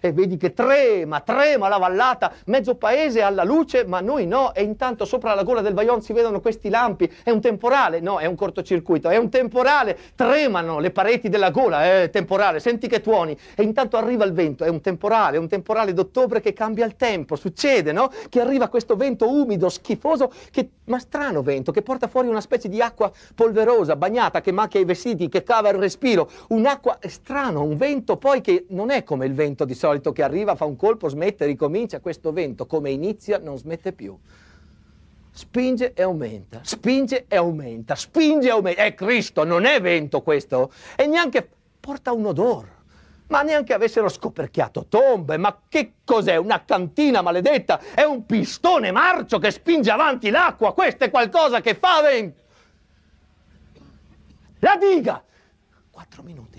e vedi che trema, trema la vallata, mezzo paese alla luce, ma noi no, e intanto sopra la gola del Vaion si vedono questi lampi, è un temporale, no, è un cortocircuito, è un temporale, tremano le pareti della gola, è eh, temporale, senti che tuoni, e intanto arriva il vento, è un temporale, è un temporale d'ottobre che cambia il tempo, succede, no? Che arriva questo vento umido, schifoso, che, ma strano vento, che porta fuori una specie di acqua polverosa, bagnata, che macchia i vestiti, che cava il respiro, un'acqua strana, un vento poi che non è come il vento di solito, solito che arriva, fa un colpo, smette, ricomincia questo vento, come inizia non smette più. Spinge e aumenta, spinge e aumenta, spinge e aumenta. È eh, Cristo, non è vento questo. E neanche porta un odore. Ma neanche avessero scoperchiato tombe, ma che cos'è? Una cantina maledetta? È un pistone marcio che spinge avanti l'acqua, questo è qualcosa che fa vento. La diga! Quattro minuti.